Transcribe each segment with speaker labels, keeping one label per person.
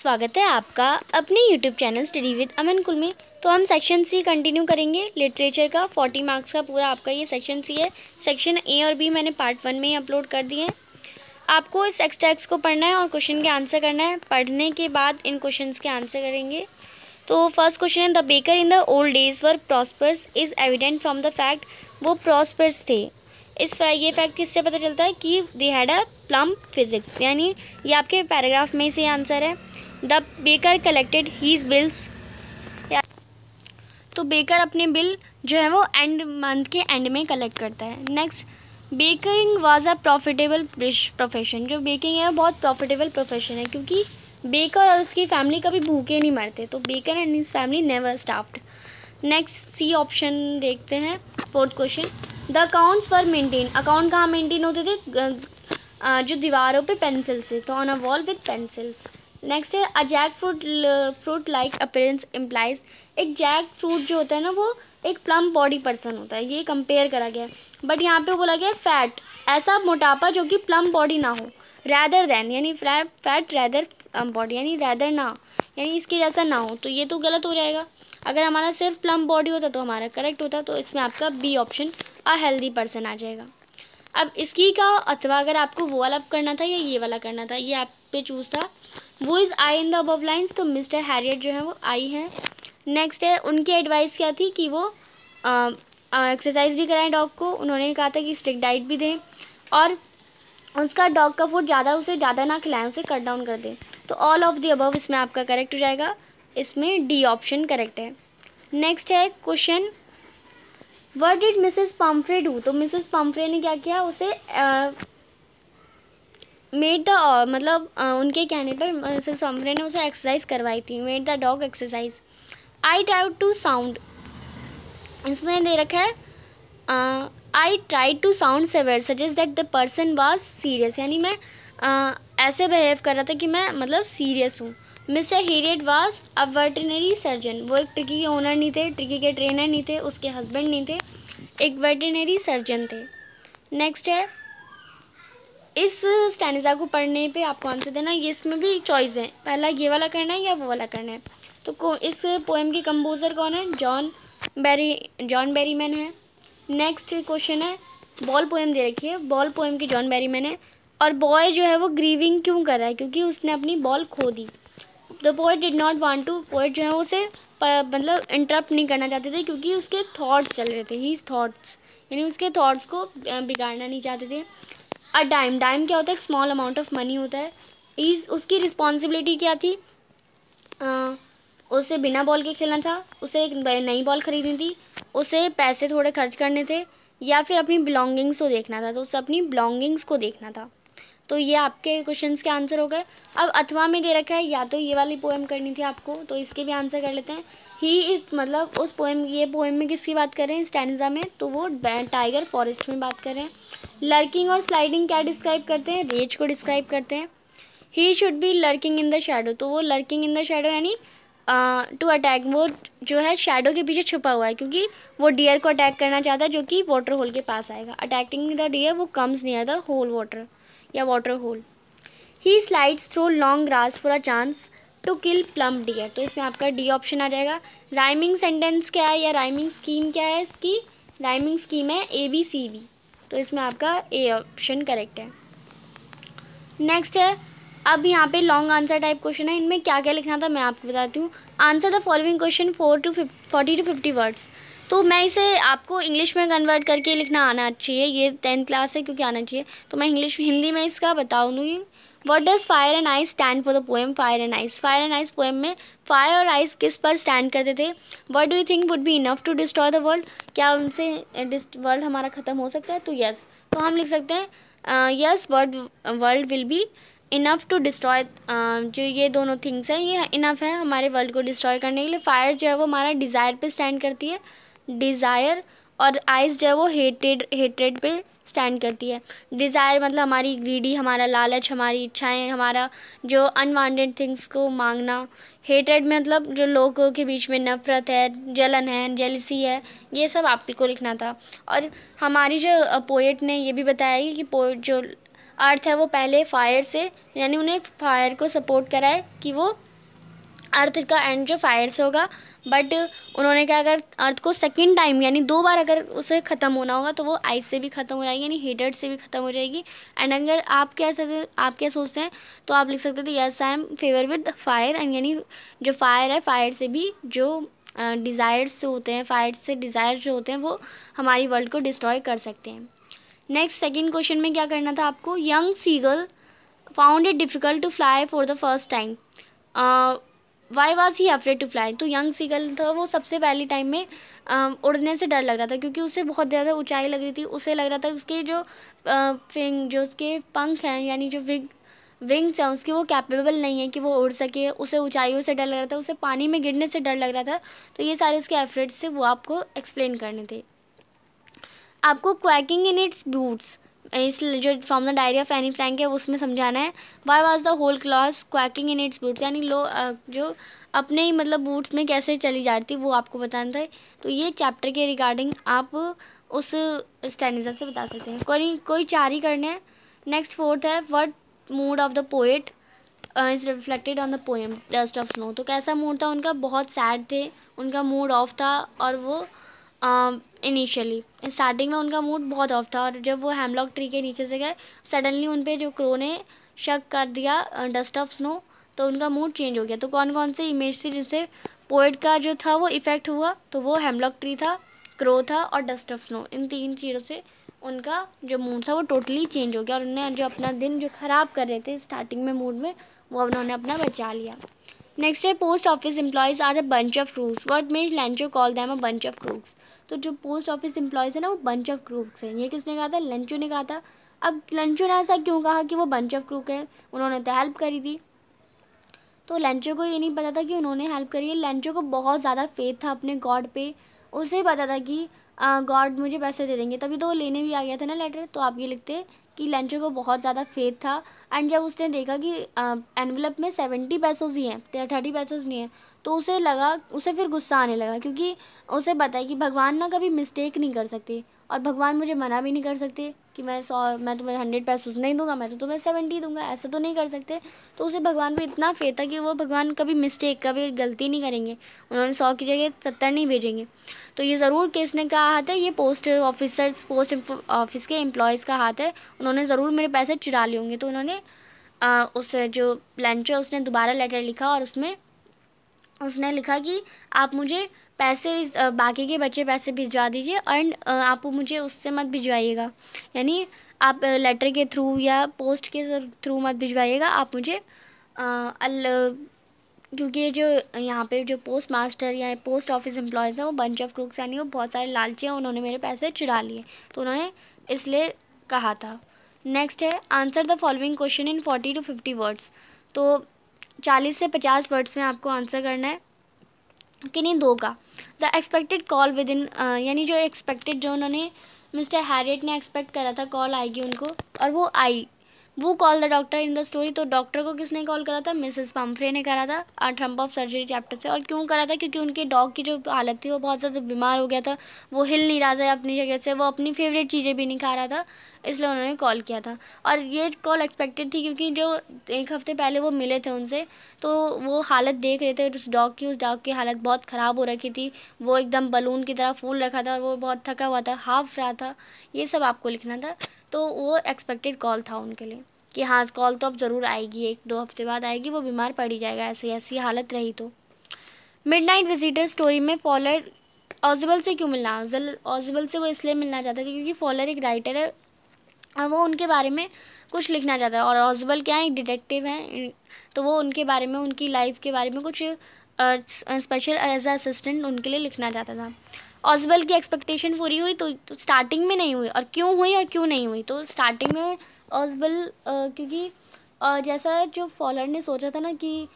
Speaker 1: स्वागत है आपका अपने YouTube channel study with Aman कुल में तो हम सेक्शन सी कंटिन्यू करेंगे लिटरेचर का फोर्टी मार्क्स का पूरा आपका ये सेक्शन सी है सेक्शन ए और बी मैंने पार्ट वन में ही अपलोड कर दिए हैं आपको इस एक्सट्रैक्ट्स को पढ़ना है और क्वेश्चन के आंसर करना है पढ़ने के बाद इन क्वेश्चन के आंसर करेंगे तो फर्स्ट क्वेश्चन है the baker in the old days were prosperous is evident from the fact वो प्रॉस्पर्स थे इस ये फैक्ट किससे पता चलता है कि they had a plump physics यानी ये आपके पैराग्राफ में से आंसर है the baker collected his bills तो बेकर अपने बिल जो है वो एंड मंथ के एंड में कलेक्ट करता है next baking was a profitable profession जो बेकिंग है वो बहुत प्रॉफिटेबल प्रोफेशन है क्योंकि बेकर और उसकी फैमिली कभी भूखे नहीं मरते तो baker and his family never starved next C option देखते हैं fourth question the accounts for maintain account कहाँ मेंटेन होते थे जो दीवारों पे पेंसिल से तो on a wall with pencils next है a jackfruit fruit like appearance implies एक जैक फ्रूट जो होता है ना वो एक प्लम बॉडी पर्सन होता है ये कंपेयर करा गया बट यहाँ पे बोला गया फैट ऐसा मोटापा जो कि प्लम बॉडी ना हो रैदर देन यानी फैट रैदर प्लम बॉडी यानी रैदर ना यानी इसके जैसा ना हो तो ये तो गलत हो जाएगा अगर हमारा सिर्फ प्लम बॉडी होता तो हमारा करेक्ट होता तो इसमें आपका B option a healthy person आ जाएगा अब इसकी का अथवा अगर आपको वो वाला करना था या ये वाला करना था ये आप पे चूज़ था वो is I in the above lines तो मिस्टर हैरियट जो है वो आई हैं नेक्स्ट है उनकी एडवाइस क्या थी कि वो एक्सरसाइज भी कराएं डॉग को उन्होंने कहा था कि स्ट्रिक्ट डाइट भी दें और उसका डॉग का फूड ज़्यादा उसे ज़्यादा ना खिलाएं उसे कट डाउन कर दें तो ऑल ऑफ दी अबव इसमें आपका करेक्ट हो जाएगा इसमें डी ऑप्शन करेक्ट है नेक्स्ट है question what did Mrs Pumphrey do तो मिसेज पम्फ्रे ने क्या किया उसे मेड द मतलब उनके कहने पर मिसेस सॉम्ब्रे ने उसे एक्सरसाइज करवाई थी made the dog exercise I try to sound इसमें दे रखा है I try to sound severe suggest that the person was serious यानी मैं uh, ऐसे बिहेव कर रहा था कि मैं मतलब सीरियस हूँ mister Herriot was a veterinary surgeon वो एक ट्रिकी के ओनर नहीं थे ट्रिकी के ट्रेनर नहीं थे उसके हस्बैंड नहीं थे एक वेटनरी सर्जन थे नेक्स्ट है इस स्टैंडा को पढ़ने पे आपको आंसर देना ये इसमें भी चॉइस है पहला ये वाला करना है या वो वाला करना है तो इस पोएम के कंपोज़र कौन है जॉन बेरी जॉन बेरीमैन है नेक्स्ट क्वेश्चन है बॉल पोएम दे रखी है बॉल पोएम की जॉन बेरीमैन है और बॉय जो है वो ग्रीविंग क्यों कर रहा है क्योंकि उसने अपनी बॉल खो दी the poet did not want to poet जो है उसे मतलब इंटरप्ट नहीं करना चाहते थे क्योंकि उसके थॉट्स चल रहे थे हीज़ थॉट्स यानी उसके थॉट्स को बिगाड़ना नहीं चाहते थे अ डाइम डाइम क्या होता है एक स्मॉल अमाउंट ऑफ मनी होता है इज़ उसकी रिस्पॉन्सिबिलिटी क्या थी आ, उसे बिना बॉल के खेलना था उसे एक नई बॉल खरीदनी थी उसे पैसे थोड़े खर्च करने थे या फिर अपनी बिलोंगिंग्स को देखना था तो उसे अपनी बिलोंगिंग्स को देखना था तो ये आपके क्वेश्चन के आंसर हो गए अब अथवा में दे रखा है या तो ये वाली पोएम करनी थी आपको तो इसके भी आंसर कर लेते हैं ही इस मतलब उस पोएम ये पोएम में किसकी बात कर रहे हैं स्टैंडा में तो वो टाइगर फॉरेस्ट में बात कर रहे हैं लर्किंग और स्लाइडिंग क्या डिस्क्राइब करते हैं रेज को डिस्क्राइब करते हैं he should be lurking in the shadow तो वो लर्किंग इन द शेडो यानी टू अटैक वो जो है शेडो के पीछे छुपा हुआ है क्योंकि वो डियर को अटैक करना चाहता है जो कि वाटर होल के पास आएगा अटैकिंग द डियर वो कम्स नहीं आता होल वाटर या वाटर होल ही slides through long grass for a chance to kill plump deer तो इसमें आपका डी ऑप्शन आ जाएगा राइमिंग सेंटेंस क्या है या राइमिंग स्कीम क्या है इसकी राइमिंग स्कीम है ए बी सी बी तो इसमें आपका ए ऑप्शन करेक्ट है नेक्स्ट है अब यहाँ पे लॉन्ग आंसर टाइप क्वेश्चन है इनमें क्या क्या लिखना था मैं आपको बताती हूँ answer the following question four to fif forty to fifty words तो मैं इसे आपको इंग्लिश में कन्वर्ट करके लिखना आना चाहिए ये टेंथ क्लास है क्योंकि आना चाहिए तो मैं इंग्लिश हिंदी में इसका बताऊँगी what does fire and ice stand for the poem fire and ice fire and ice poem में फायर और आइस किस पर स्टैंड करते थे what do you think would be enough to destroy the world क्या उनसे वर्ल्ड uh, हमारा ख़त्म हो सकता है तो यस yes. तो हम लिख सकते हैं yes word world will be enough to destroy जो ये दोनों थिंग्स हैं ये इनफ है हमारे वर्ल्ड को डिस्ट्रॉय करने के लिए फायर जो है वो हमारा डिज़ायर पर स्टैंड करती है डिज़ायर और आइज जो है वो हेटेड हेटेड पे स्टैंड करती है डिज़ायर मतलब हमारी ग्रीडी हमारा लालच हमारी इच्छाएं हमारा जो अनवांटेड थिंग्स को मांगना हेटेड में मतलब जो लोगों के बीच में नफ़रत है जलन है जेलसी है ये सब आपको लिखना था और हमारी जो पोइट ने ये भी बताया कि पोइट जो अर्थ है वो पहले फायर से यानी उन्हें फायर को सपोर्ट कराए कि वो अर्थ का एंड जो फायर से होगा बट उन्होंने क्या अगर अर्थ को सेकेंड टाइम यानी दो बार अगर उसे ख़त्म होना होगा तो वो आइस से भी ख़त्म हो जाएगी यानी हीटर से भी ख़त्म हो जाएगी एंड अगर आप क्या सोचते आप क्या सोचते हैं तो आप लिख सकते थे yes I am favour with fire and यानी जो फायर है फायर से भी जो डिज़ायर्स uh, होते हैं फायर से डिज़ायर जो होते हैं वो हमारी वर्ल्ड को डिस्ट्रॉय कर सकते हैं नेक्स्ट सेकेंड क्वेश्चन में क्या करना था आपको young seagull found it difficult to fly for the first time why was he afraid to fly तो यंग सीगल था वो सबसे पहले टाइम में आ, उड़ने से डर लग रहा था क्योंकि उसे बहुत ज़्यादा ऊंचाई लग रही थी उसे लग रहा था उसके जो फिंग जो उसके पंख हैं यानी जो विग विंग्स हैं उसकी वो कैपेबल नहीं है कि वो उड़ सके उसे ऊंचाइयों से डर लग रहा था उसे पानी में गिरने से डर लग रहा था तो ये सारे उसके एफर्ट्स थे वो आपको एक्सप्लेन करने थे आपको क्वैकिंग इन इट्स बूट्स इस जो from the diary of Anne Frank है उसमें समझाना है why was the whole class quaking in its boots यानी लो जो अपने ही मतलब बूट्स में कैसे चली जाती वो आपको बताना था तो ये चैप्टर के रिगार्डिंग आप उस स्टैंडिजा से बता सकते हैं कोई कोई चार ही करने हैं नेक्स्ट फोर्थ है what mood of the poet is reflected on the poem dust of snow तो कैसा मूड था उनका बहुत सैड थे उनका मूड ऑफ था और वो uh, इनिशियली स्टार्टिंग में उनका मूड बहुत ऑफ था और जब वो हेमलॉक ट्री के नीचे से गए सडनली उन पर जो क्रो ने शक कर दिया डस्ट ऑफ स्नो तो उनका मूड चेंज हो गया तो कौन कौन से इमेज थी जिनसे पोइट का जो था वो इफ़ेक्ट हुआ तो वो हेमलॉक ट्री था क्रो था और डस्ट ऑफ स्नो इन तीन चीज़ों से उनका जो मूड था वो टोटली चेंज हो गया और उन्होंने जो अपना दिन जो ख़राब कर रहे थे स्टार्टिंग में मूड में वो उन्होंने अपना बचा लिया नेक्स्ट है post office employees are a bunch of crooks word में Lencho call them a bunch of crooks तो जो पोस्ट ऑफिस एम्प्लॉयज़ है ना वो बंच ऑफ क्रूक्स हैं ये किसने कहा था लंचो ने कहा था अब लंचो ने ऐसा क्यों कहा कि वो बंच ऑफ क्रूक है उन्होंने तो हेल्प करी थी तो लंचो को ये नहीं पता था कि उन्होंने हेल्प करी है लंचो को बहुत ज़्यादा फेथ था अपने गॉड पे उसे पता था कि गॉड मुझे पैसे दे देंगे तभी तो वो लेने भी आ गया था ना लेटर तो आप ये लिखते कि लंचर को बहुत ज़्यादा फेथ था एंड जब उसने देखा कि एनवलप में सेवेंटी पैसोज ही हैं थर्टी पैसोज नहीं हैं तो उसे लगा उसे फिर गुस्सा आने लगा क्योंकि उसे पता है कि भगवान ना कभी मिस्टेक नहीं कर सकते और भगवान मुझे मना भी नहीं कर सकते कि मैं सौ मैं तुम्हें हंड्रेड पैसे नहीं दूंगा मैं तो तुम्हें सेवेंटी दूंगा ऐसा तो नहीं कर सकते तो उसे भगवान पे इतना फेर था कि वो भगवान कभी मिस्टेक कभी गलती नहीं करेंगे उन्होंने सौ की जगह सत्तर नहीं भेजेंगे तो ये ज़रूर केस ने कहा है ये पोस्ट ऑफिसर्स पोस्ट ऑफिस के एम्प्लॉयज़ का हाथ है उन्होंने ज़रूर मेरे पैसे चुरा लिए होंगे तो उन्होंने उस जो है उसने दोबारा लेटर लिखा और उसमें उसने लिखा कि आप मुझे पैसे बाकी के बचे पैसे भिजवा दीजिए एंड आप मुझे उससे मत भिजवाइएगा यानी आप लेटर के थ्रू या पोस्ट के थ्रू मत भिजवाइएगा आप मुझे अल क्योंकि जो यहाँ पे जो पोस्ट मास्टर या पोस्ट ऑफिस एम्प्लॉयज़ हैं वो बंच ऑफ क्रूक्स यानी वो बहुत सारे लालचे हैं उन्होंने मेरे पैसे चुरा लिए तो उन्होंने इसलिए कहा था नेक्स्ट है answer the following question in forty to fifty words तो चालीस से पचास वर्ड्स में आपको आंसर करना है कि नहीं दो का the expected call within यानी जो एक्सपेक्टेड जो उन्होंने मिस्टर हैरिट ने एक्सपेक्ट करा था कॉल आएगी उनको और वो आई वो call the doctor in the story तो डॉक्टर को किसने कॉल करा था मिसेस पम्फ्रे ने करा था a triumph of surgery chapter से और क्यों करा था क्योंकि उनके डॉग की जो हालत थी वो बहुत ज़्यादा बीमार हो गया था वो हिल नहीं रहा था अपनी जगह से वो अपनी फेवरेट चीज़ें भी नहीं खा रहा था इसलिए उन्होंने कॉल किया था और ये कॉल एक्सपेक्टेड थी क्योंकि जो एक हफ़्ते पहले वो मिले थे उनसे तो वो हालत देख रहे थे उस डॉग की उस डॉग की हालत बहुत ख़राब हो रखी थी वो एकदम बलून की तरह फूल रखा था और वो बहुत थका हुआ था हाफ रहा था ये सब आपको लिखना था तो वो एक्सपेक्टेड कॉल था उनके लिए कि हाँ कॉल तो अब ज़रूर आएगी एक दो हफ्ते बाद आएगी वो बीमार पड़ ही जाएगा ऐसी ऐसी हालत रही तो मिडनाइट विजिटर स्टोरी में फॉलर ऑजिबल से क्यों मिलना ऑजल ऑजिबल से वो इसलिए मिलना चाहता था क्योंकि फॉलर एक राइटर है और वो उनके बारे में कुछ लिखना चाहता है और ऑजिबल क्या है एक डिटेक्टिव हैं तो वो उनके बारे में उनकी लाइफ के बारे में कुछ स्पेशल एज असिस्टेंट उनके लिए लिखना चाहता था ऑजबल की एक्सपेक्टेशन पूरी हुई तो, स्टार्टिंग तो में नहीं हुई और क्यों हुई और क्यों नहीं हुई तो स्टार्टिंग में ऑजबल क्योंकि आ, जैसा जो फॉलर ने सोचा था ना कि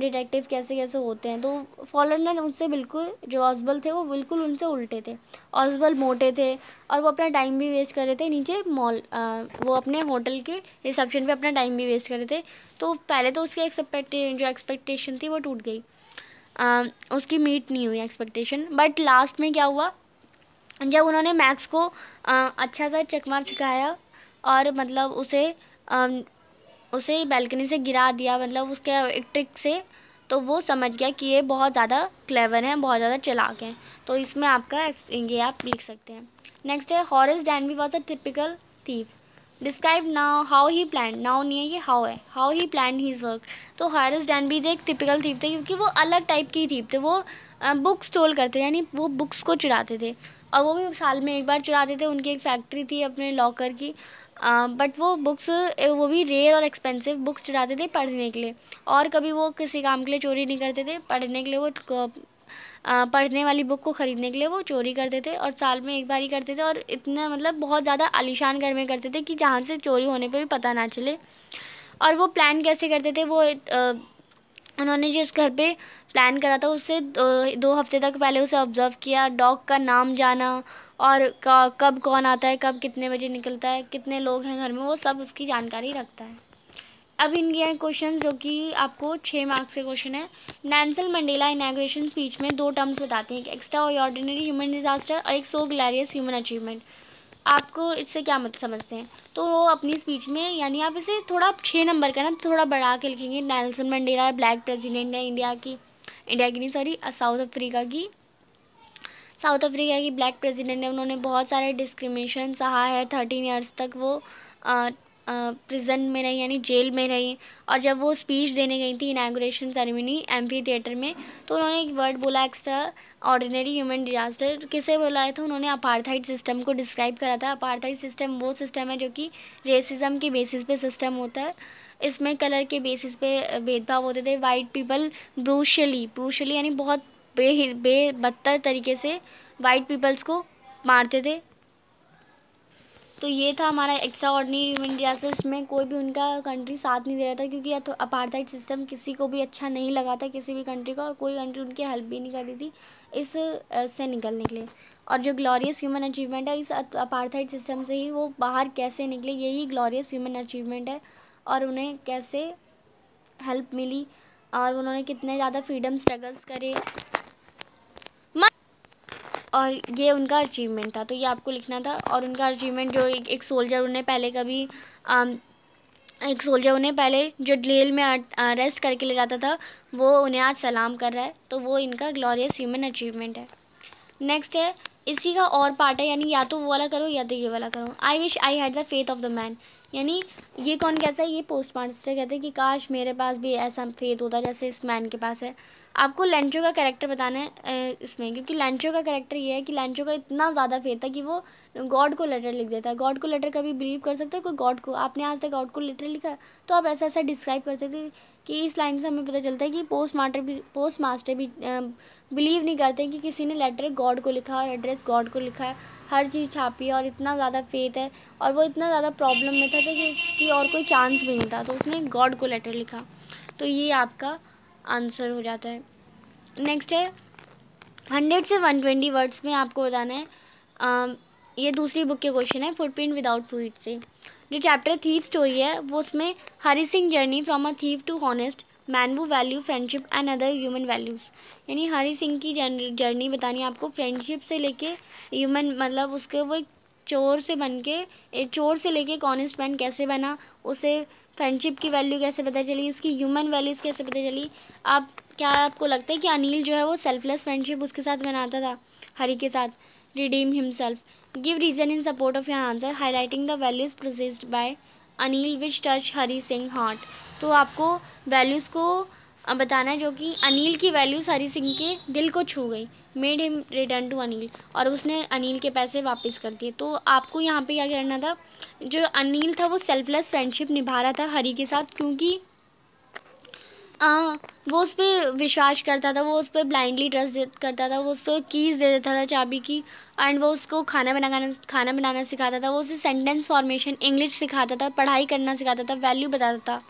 Speaker 1: डिटेक्टिव कैसे कैसे होते हैं तो फॉलर ने उनसे बिल्कुल जो ऑजबल थे वो बिल्कुल उनसे उल्टे थे ऑजबल मोटे थे और वो अपना टाइम भी वेस्ट कर रहे थे नीचे मॉल वो अपने होटल के रिसेप्शन पे अपना टाइम भी वेस्ट कर रहे थे तो पहले तो उसकी एक्सपेक्टे जो एक्सपेक्टेशन थी वो टूट गई Um, उसकी मीट नहीं हुई एक्सपेक्टेशन बट लास्ट में क्या हुआ जब उन्होंने मैक्स को uh, अच्छा सा चकमा छिकाया और मतलब उसे um, उसे बैल्कनी से गिरा दिया मतलब उसके एक ट्रिक से तो वो समझ गया कि ये बहुत ज़्यादा क्लेवर हैं बहुत ज़्यादा चलाक हैं तो इसमें आपका ये आप लिख सकते हैं नेक्स्ट है डैन भी बहुत अ टिपिकल थीफ डिस्क्राइब ना हाउ ही प्लान नाउ नहीं है ये हाउ है how he plan his work तो हारिस भी एक टिपिकल थीप थे क्योंकि वो अलग टाइप की थीप थे वो बुक स्टोल करते थे यानी वो बुक्स को चुराते थे और वो भी साल में एक बार चुराते थे उनकी एक फैक्ट्री थी अपने लॉकर की बट वो बुक्स वो भी रेयर और एक्सपेंसिव बुक्स चुराते थे पढ़ने के लिए और कभी वो किसी काम के लिए चोरी नहीं करते थे पढ़ने के लिए वो पढ़ने वाली बुक को ख़रीदने के लिए वो चोरी करते थे और साल में एक बार ही करते थे और इतना मतलब बहुत ज़्यादा आलिशान घर में करते थे कि जहाँ से चोरी होने पर भी पता ना चले और वो प्लान कैसे करते थे वो उन्होंने उन्होंने जिस घर पे प्लान करा था उससे दो हफ्ते तक पहले उसे ऑब्ज़र्व किया डॉग का नाम जाना और कब कौन आता है कब कितने बजे निकलता है कितने लोग हैं घर में वो सब उसकी जानकारी रखता है अब इनके क्वेश्चन जो कि आपको छः मार्क्स के क्वेश्चन है नैंसल मंडेला इनाग्रेशन स्पीच में दो टर्म्स बताते हैं एक एक्स्ट्रा और ऑर्डिनरी ह्यूमन डिजास्टर और एक सो ग्लैरियस ह्यूमन अचीवमेंट आपको इससे क्या मत मतलब समझते हैं तो वो अपनी स्पीच में यानी आप इसे थोड़ा छः नंबर का ना थोड़ा बढ़ा के लिखेंगे नैल्सन मंडेला ब्लैक प्रेजिडेंट है इंडिया की इंडिया की नहीं सॉरी साउथ अफ्रीका की साउथ अफ्रीका की ब्लैक प्रेसिडेंट है उन्होंने बहुत सारे डिस्क्रिमिनेशन सहा है थर्टीन ईयर्स तक वो प्रिजन में रही यानी जेल में रही और जब वो स्पीच देने गई थी इनाग्रेशन सेरेमनी एम्फी थिएटर में तो उन्होंने एक वर्ड बोला एक्स्ट्रा ऑर्डिनरी ह्यूमन डिजास्टर किसे बोला था उन्होंने अपार्थाइड सिस्टम को डिस्क्राइब करा था अपार्थाइड सिस्टम वो सिस्टम है जो कि रेसिज्म के बेसिस पे सिस्टम होता है इसमें कलर के बेसिस पे भेदभाव होते थे वाइट पीपल ब्रूशली ब्रूशली यानी बहुत बे बे तरीके से वाइट पीपल्स को मारते थे तो ये था हमारा एक्स्ट्रा ऑर्डनरी ह्यूमन रिसोर्स में कोई भी उनका कंट्री साथ नहीं दे रहा था क्योंकि तो सिस्टम किसी को भी अच्छा नहीं लगा था किसी भी कंट्री का और कोई कंट्री उनकी हेल्प भी नहीं कर रही थी इस से निकलने के लिए और जो ग्लोरियस ह्यूमन अचीवमेंट है इस अपार्थाइट सिस्टम से ही वो बाहर कैसे निकले यही ग्लोरियस ह्यूमन अचीवमेंट है और उन्हें कैसे हेल्प मिली और उन्होंने कितने ज़्यादा फ्रीडम स्ट्रगल्स करे और ये उनका अचीवमेंट था तो ये आपको लिखना था और उनका अचीवमेंट जो एक, एक सोल्जर उन्हें पहले कभी एक सोल्जर उन्हें पहले जो डेल में अरेस्ट करके ले जाता था वो उन्हें आज सलाम कर रहा है तो वो इनका ग्लोरियस ह्यूमन अचीवमेंट है नेक्स्ट है इसी का और पार्ट है यानी या तो वो वाला करो या तो ये वाला करो I wish I had the faith of the man यानी ये कौन कहता है ये पोस्ट मास्टर कहते हैं कि काश मेरे पास भी ऐसा फेथ होता जैसे इस मैन के पास है आपको लेंचो का करेक्टर बताना है इसमें क्योंकि लेंचो का करेक्टर ये है कि लेंचो का इतना ज़्यादा फेथ था कि वो गॉड को लेटर लिख देता है गॉड को लेटर कभी बिलीव कर सकते हो कोई गॉड को आपने आज तक गॉड को लेटर लिखा तो आप ऐसा ऐसा डिस्क्राइब कर सकते कि इस लाइन से हमें पता चलता है कि पोस्ट मास्टर भी पोस्ट मास्टर भी बिलीव नहीं करते कि किसी ने लेटर गॉड को लिखा और एड्रेस गॉड को लिखा है हर चीज़ छापी है और इतना ज़्यादा फेथ है और वो इतना ज़्यादा प्रॉब्लम में था, था कि उसकी और कोई चांस भी नहीं था तो उसने गॉड को लेटर लिखा तो ये आपका आंसर हो जाता है नेक्स्ट है हंड्रेड से वन ट्वेंटी वर्ड्स में आपको बताना है आ, ये दूसरी बुक के क्वेश्चन है फुटप्रिंट विदाउट फूट से जो चैप्टर थीव स्टोरी है वो उसमें Hari Singh journey from a thief to honest man वो value friendship and other human values यानी हरी सिंह की जर्नी बतानी है आपको फ्रेंडशिप से लेके ह्यूमन मतलब उसके वो एक चोर से बन के एक चोर से लेके एक ऑनेस्ट मैन कैसे बना उसे फ्रेंडशिप की वैल्यू कैसे पता चली उसकी ह्यूमन वैल्यूज़ कैसे पता चली आप क्या आपको लगता है कि अनिल जो है वो सेल्फलेस फ्रेंडशिप उसके साथ बनाता था हरी के साथ redeem himself give reason in support of your answer highlighting the values possessed by Anil which touch Hari Singh heart तो आपको वैल्यूज़ को बताना है जो कि अनिल की वैल्यूज़ हरी सिंह के दिल को छू गई made him return to Anil और उसने अनिल के पैसे वापस कर दिए तो आपको यहाँ पे क्या करना था जो अनिल था वो सेल्फलेस फ्रेंडशिप निभा रहा था हरी के साथ क्योंकि आ, हाँ, वो उस पर विश्वास करता था वो उस पर ब्लाइंडली ट्रस्ट करता था वो उसको कीज़ दे देता था चाबी की एंड वो उसको खाना बनाना खाना बनाना सिखाता था वो उसे सेंटेंस फॉर्मेशन इंग्लिश सिखाता था पढ़ाई करना सिखाता था वैल्यू बताता था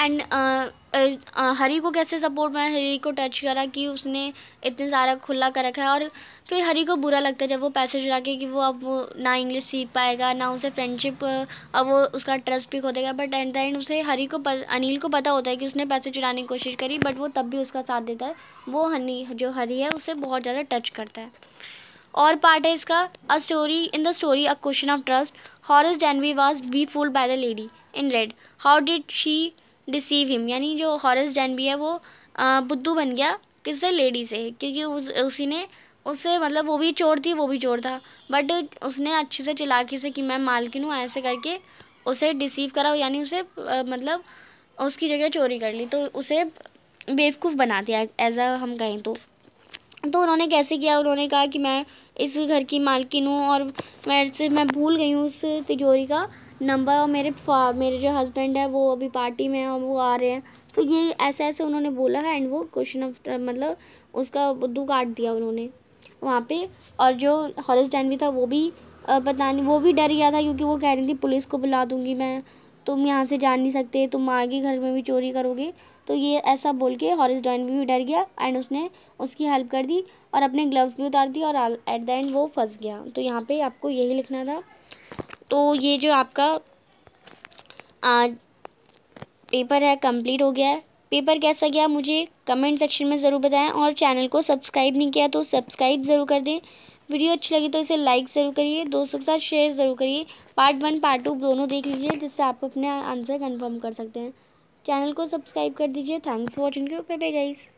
Speaker 1: and Hari uh, uh, uh, को कैसे सपोर्ट मारा हरी को टच करा कि उसने इतने सारा खुला कर रखा है और फिर हरी को बुरा लगता है जब वो पैसे चुरा के कि वो अब ना इंग्लिश सीख पाएगा ना उसे फ्रेंडशिप अब वो उसका ट्रस्ट भी खो देगा बट एंड द एंड उसे हरी को अनिल को पता होता है कि उसने पैसे चुराने की कोशिश करी बट वो तब भी उसका साथ देता है वो हनी जो हरी है उसे बहुत ज़्यादा टच करता है और पार्ट है इसका a story in the story a question of trust Horace Danby was befooled by the lady in red how did she deceive him यानी जो हॉरस भी है वो बुद्धू बन गया किससे लेडी से क्योंकि उस उसी ने उससे मतलब वो भी चोर थी वो भी चोर था बट उसने अच्छे से चलाकी से कि मैं मालकिन हूँ ऐसे करके उसे डिसीव करा यानी उसे आ, मतलब उसकी जगह चोरी कर ली तो उसे बेवकूफ़ बना दिया एज आ हम कहें तो तो उन्होंने कैसे किया उन्होंने कहा कि मैं इस घर की मालकिन हूँ और मैं से मैं भूल गई हूँ उस तिजोरी का नंबर और मेरे मेरे जो हस्बैंड है वो अभी पार्टी में है और वो आ रहे हैं तो ये ऐसे ऐसे उन्होंने बोला है एंड वो क्वेश्चन मतलब उसका बुद्धू काट दिया उन्होंने वहाँ पे और जो हॉरिस डैन भी था वो भी पता नहीं वो भी डर गया था क्योंकि वो कह रही थी पुलिस को बुला दूँगी मैं तुम यहाँ से जा नहीं सकते तुम आगे घर में भी चोरी करोगे तो ये ऐसा बोल के हॉरिस डैन भी डर गया एंड उसने उसकी हेल्प कर दी और अपने ग्लव्स भी उतार दिए और एट द एंड वो फंस गया तो यहाँ पर आपको यही लिखना था तो ये जो आपका आ, पेपर है कंप्लीट हो गया है पेपर कैसा गया मुझे कमेंट सेक्शन में ज़रूर बताएं और चैनल को सब्सक्राइब नहीं किया तो सब्सक्राइब ज़रूर कर दें वीडियो अच्छी लगी तो इसे लाइक ज़रूर करिए दोस्तों के साथ शेयर ज़रूर करिए पार्ट वन पार्ट टू दोनों देख लीजिए जिससे आप अपने आंसर कन्फर्म कर सकते हैं चैनल को सब्सक्राइब कर दीजिए thanks for watching bye bye guys